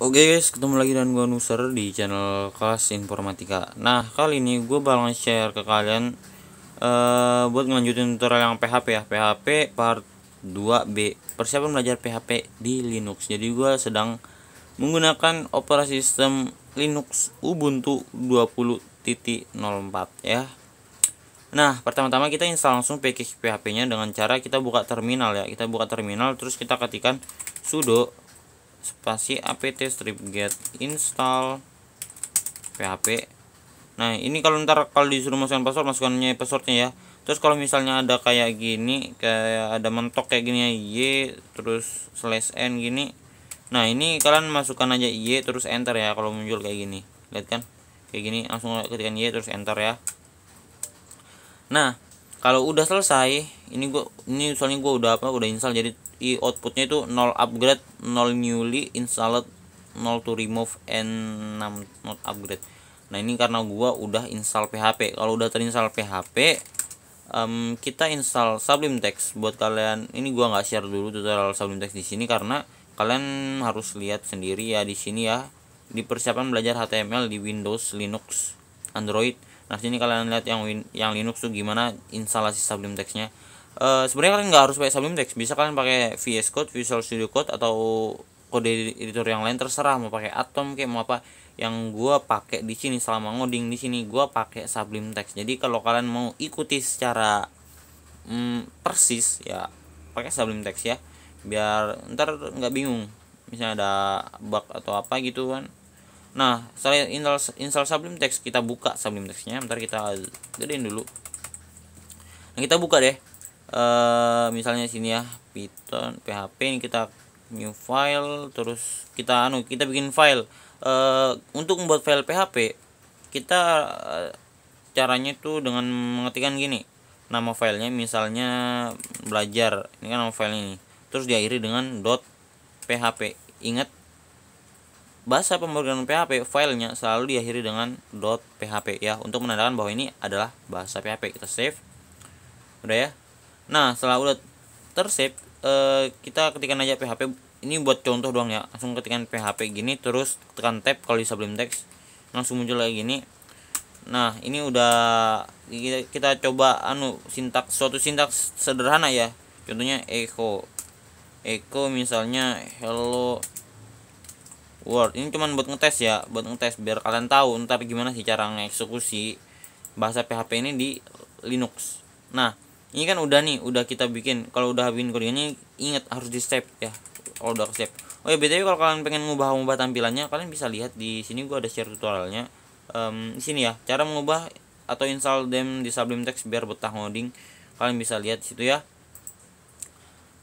Oke okay guys, ketemu lagi dengan gue Nuser di channel kelas informatika Nah, kali ini gue bakal share ke kalian uh, Buat ngelanjutin tutorial yang PHP ya PHP part 2B Persiapan belajar PHP di Linux Jadi gue sedang menggunakan operasi sistem Linux Ubuntu 20.04 ya Nah, pertama-tama kita install langsung package PHP-nya dengan cara kita buka terminal ya. Kita buka terminal terus kita ketikkan sudo spasi apt strip get install php nah ini kalau ntar kalau disuruh masukkan password masukkannya passwordnya ya terus kalau misalnya ada kayak gini kayak ada mentok kayak gini ya y terus slash n gini nah ini kalian masukkan aja y terus enter ya kalau muncul kayak gini lihat kan kayak gini langsung ketikan y terus enter ya nah kalau udah selesai ini gua ini soalnya gua udah apa udah install jadi i outputnya itu 0 upgrade 0 newly installed 0 to remove and 6 not upgrade nah ini karena gua udah install PHP kalau udah terinstall PHP um, kita install Sublime Text buat kalian ini gua nggak share dulu tutorial Sublime Text di sini karena kalian harus lihat sendiri ya di sini ya di persiapan belajar HTML di Windows Linux Android nah sini kalian lihat yang yang Linux tuh gimana instalasi Sublime Textnya uh, sebenarnya kalian nggak harus pakai Sublime Text bisa kalian pakai VS Code Visual Studio Code atau kode editor yang lain terserah mau pakai Atom kayak mau apa yang gua pakai di sini selama ngoding di sini gua pakai Sublime Text jadi kalau kalian mau ikuti secara mm, persis ya pakai Sublime Text ya biar ntar nggak bingung misalnya ada bug atau apa gitu kan nah setelah install, install Sublime Text kita buka Sublime Textnya ntar kita gedein dulu nah kita buka deh Eh, misalnya sini ya python php ini kita new file terus kita anu kita bikin file eh, untuk membuat file php kita eh, caranya itu dengan mengetikkan gini nama filenya misalnya belajar ini kan nama file ini terus diakhiri dengan dot .php ingat bahasa pemrograman PHP filenya selalu diakhiri dengan .php ya untuk menandakan bahwa ini adalah bahasa PHP kita save udah ya nah setelah udah tersip eh, kita ketikan aja PHP ini buat contoh doang ya langsung ketikan PHP gini terus tekan tab kalau di Sublime Text langsung muncul lagi gini nah ini udah kita, kita coba anu sintaks suatu sintaks sederhana ya contohnya echo echo misalnya hello world ini cuman buat ngetes ya buat ngetes biar kalian tahu ntar gimana sih cara ngeksekusi bahasa PHP ini di Linux nah ini kan udah nih udah kita bikin kalau udah bikin codingannya ingat harus di step ya kalau udah step oh ya btw kalau kalian pengen ngubah-ngubah tampilannya kalian bisa lihat di sini gua ada share tutorialnya um, di sini ya cara mengubah atau install them di Sublime Text biar betah ngoding kalian bisa lihat situ ya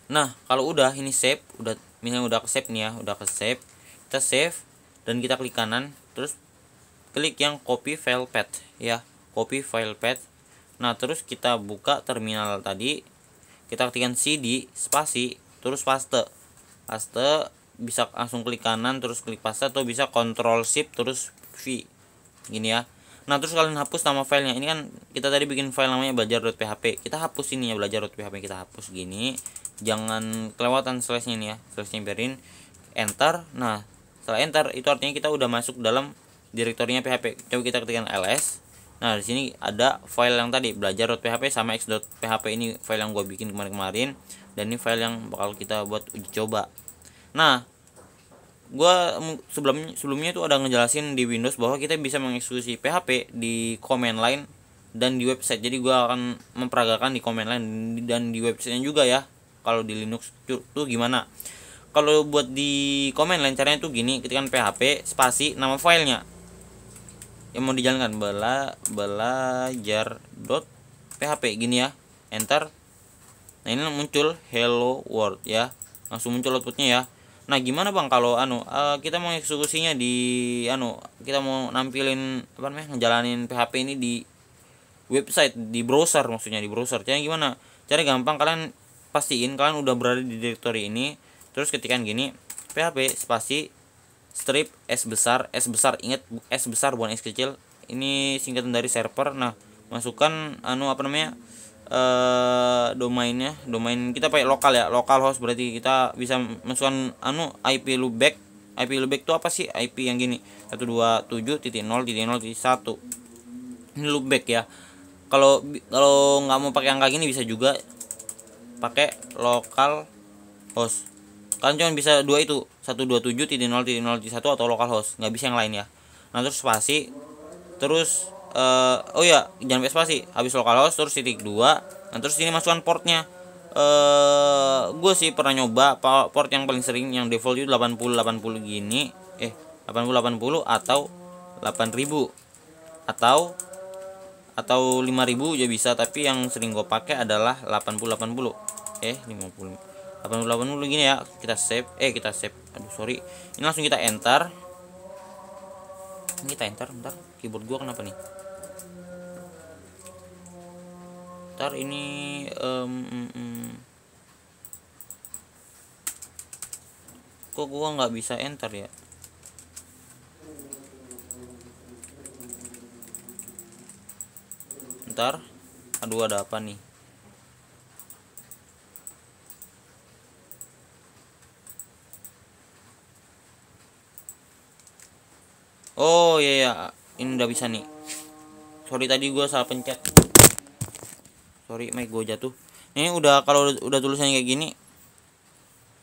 nah kalau udah ini save udah misalnya udah ke save nih ya udah ke save kita save dan kita klik kanan terus klik yang copy file path ya copy file path nah terus kita buka terminal tadi kita ketikkan cd spasi terus paste paste bisa langsung klik kanan terus klik paste atau bisa control shift terus v gini ya nah terus kalian hapus nama filenya ini kan kita tadi bikin file namanya belajar.php kita hapus ini ya belajar.php kita hapus gini jangan kelewatan slashnya ini ya slashnya biarin enter nah setelah enter itu artinya kita udah masuk dalam direktorinya php coba kita ketikkan ls Nah, di sini ada file yang tadi belajar .php sama x.php ini file yang gue bikin kemarin-kemarin dan ini file yang bakal kita buat uji coba. Nah, gua sebelum sebelumnya itu ada ngejelasin di Windows bahwa kita bisa mengeksekusi PHP di command line dan di website. Jadi gua akan memperagakan di command line dan di websitenya juga ya. Kalau di Linux tuh gimana? Kalau buat di command line caranya tuh gini, ketikan PHP spasi nama filenya yang mau dijalankan bela belajar dot php gini ya enter nah ini muncul hello world ya langsung muncul outputnya ya nah gimana bang kalau anu uh, kita mau eksekusinya di anu kita mau nampilin apa namanya ngejalanin php ini di website di browser maksudnya di browser caranya gimana cara gampang kalian pastiin kalian udah berada di direktori ini terus ketikan gini php spasi strip S besar S besar ingat S besar bukan S kecil ini singkatan dari server nah masukkan anu apa namanya eh domainnya domain kita pakai lokal ya lokal host berarti kita bisa masukkan anu IP loopback IP loopback itu apa sih IP yang gini 127.0.0.1 ini loopback ya kalau kalau nggak mau pakai angka gini bisa juga pakai lokal host kan cuma bisa dua itu tujuh titik nol titik nol titik satu atau lokal host nggak bisa yang lain ya nah terus spasi terus uh, oh ya jangan pakai spasi habis lokal host terus titik dua. nah terus ini masukan portnya eh uh, gue sih pernah nyoba port yang paling sering yang default itu delapan puluh gini eh delapan puluh delapan puluh atau delapan ribu atau atau ribu ya bisa tapi yang sering gue pakai adalah delapan puluh delapan puluh eh lima puluh 8080 gini ya kita save eh kita save aduh sorry ini langsung kita enter ini kita enter ntar keyboard gua kenapa nih ntar ini um, um, um. kok gua nggak bisa enter ya ntar aduh ada apa nih oh iya ya ini udah bisa nih sorry tadi gue salah pencet sorry mic gue jatuh ini udah kalau udah, udah tulisannya kayak gini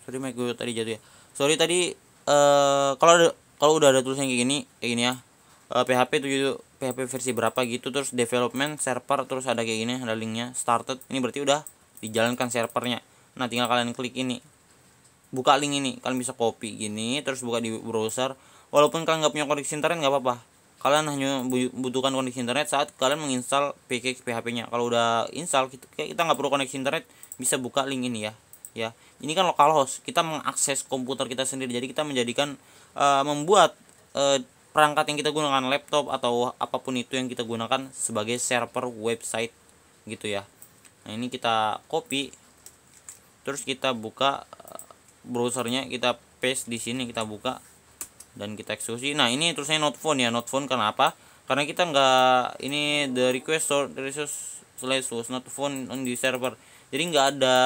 sorry mic gue tadi jatuh ya sorry tadi uh, kalau kalau udah ada tulisannya kayak gini kayak gini ya uh, PHP 7 PHP versi berapa gitu terus development server terus ada kayak gini ada linknya started ini berarti udah dijalankan servernya nah tinggal kalian klik ini buka link ini kalian bisa copy gini terus buka di browser walaupun kalian nggak punya koneksi internet nggak apa-apa kalian hanya butuhkan koneksi internet saat kalian menginstal PKX PHP-nya kalau udah install kita nggak perlu koneksi internet bisa buka link ini ya ya ini kan localhost kita mengakses komputer kita sendiri jadi kita menjadikan uh, membuat uh, perangkat yang kita gunakan laptop atau apapun itu yang kita gunakan sebagai server website gitu ya nah ini kita copy terus kita buka eh, browsernya kita paste di sini kita buka dan kita eksekusi nah ini terusnya not phone ya not phone karena apa karena kita nggak ini the request or the resource slash not phone on the server jadi nggak ada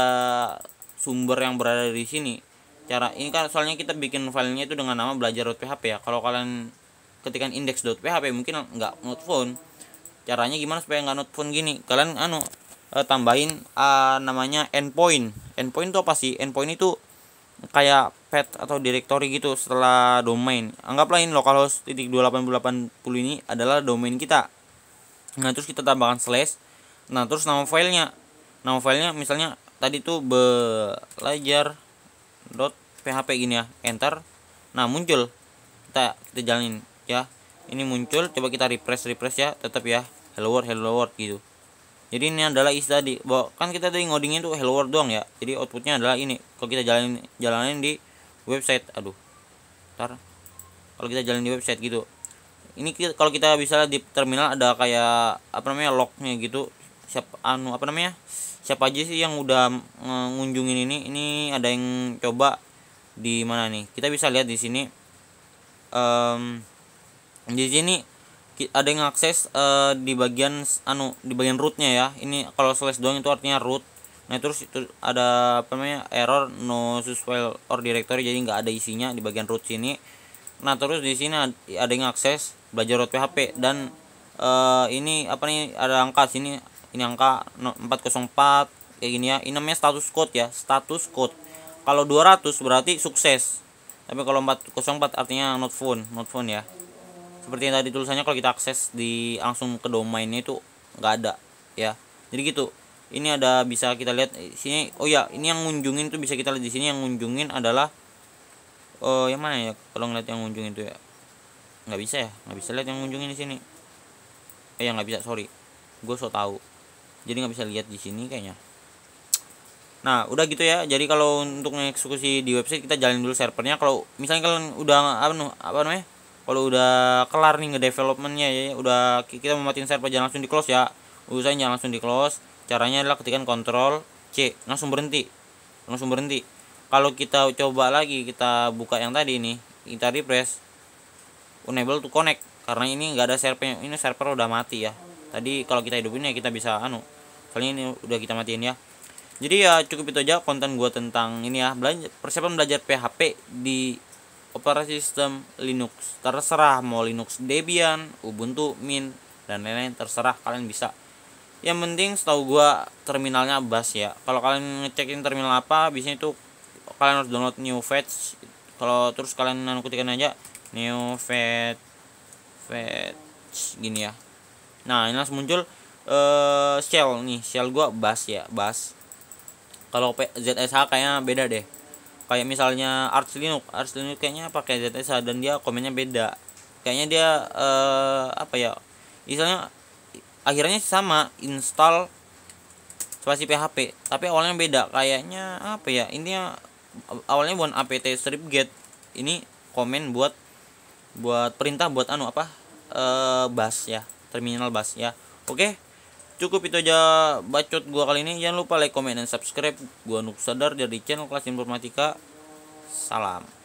sumber yang berada di sini cara ini kan soalnya kita bikin filenya itu dengan nama belajar.php ya kalau kalian ketikan index.php mungkin nggak not phone caranya gimana supaya nggak not phone gini kalian anu eh, tambahin uh, namanya endpoint endpoint itu apa sih endpoint itu kayak pet atau directory gitu setelah domain anggaplah ini localhost titik 2880 ini adalah domain kita nah terus kita tambahkan slash nah terus nama filenya nama filenya misalnya tadi tuh belajar dot php gini ya enter nah muncul kita kita jalanin ya ini muncul coba kita refresh refresh ya tetap ya hello world hello world gitu jadi ini adalah is tadi bahwa kan kita tadi ngodingnya tuh hello world doang ya jadi outputnya adalah ini kalau kita jalanin jalanin di website aduh ntar kalau kita jalan di website gitu ini kita, kalau kita bisa di terminal ada kayak apa namanya locknya gitu siapa anu apa namanya siapa aja sih yang udah ngunjungin ini ini ada yang coba di mana nih kita bisa lihat di sini um, di sini ada yang akses uh, di bagian anu di bagian rootnya ya ini kalau slash doang itu artinya root nah terus itu ada apa namanya error no source file or directory jadi nggak ada isinya di bagian root sini nah terus di sini ada yang akses belajar root php dan uh, ini apa nih ada angka sini ini angka 404 kayak gini ya ini namanya status code ya status code kalau 200 berarti sukses tapi kalau 404 artinya not phone not phone ya seperti yang tadi tulisannya kalau kita akses di langsung ke domainnya itu nggak ada ya jadi gitu ini ada bisa kita lihat eh, sini oh ya ini yang ngunjungin tuh bisa kita lihat di sini yang ngunjungin adalah oh uh, yang mana ya kalau ngeliat yang ngunjungin tuh ya nggak bisa ya nggak bisa lihat yang ngunjungin di sini eh yang nggak bisa sorry gue so tau jadi nggak bisa lihat di sini kayaknya nah udah gitu ya jadi kalau untuk mengeksekusi di website kita jalin dulu servernya kalau misalnya kalian udah apa apa namanya kalau udah kelar nih ngedevelopmentnya ya udah kita mematikan server jangan langsung di close ya usahanya jangan langsung di close caranya adalah ketikan kontrol C langsung berhenti langsung berhenti kalau kita coba lagi kita buka yang tadi ini kita refresh enable to connect karena ini nggak ada server ini server udah mati ya tadi kalau kita hidupin ya kita bisa anu Kali ini udah kita matiin ya jadi ya cukup itu aja konten gua tentang ini ya belajar persiapan belajar PHP di kepada sistem Linux. Terserah mau Linux Debian, Ubuntu, Mint, dan lain-lain terserah kalian bisa. Yang penting setahu gua terminalnya bas ya. Kalau kalian ngecekin terminal apa, biasanya itu kalian harus download new fetch. Kalau terus kalian anu ketikan aja new fetch fetch gini ya. Nah, ini langsung muncul uh, shell nih, shell gua bas ya, bas. Kalau ZSH kayaknya beda deh kayak misalnya Arch Linux Arch Linux kayaknya pakai ZSA dan dia komennya beda kayaknya dia eh, apa ya misalnya akhirnya sama install spasi PHP tapi awalnya beda kayaknya apa ya ini awalnya buat apt strip get ini komen buat buat perintah buat anu apa eh bus ya terminal bus ya oke okay cukup itu aja bacot gua kali ini jangan lupa like comment dan subscribe gua Nuk Sadar dari channel kelas informatika salam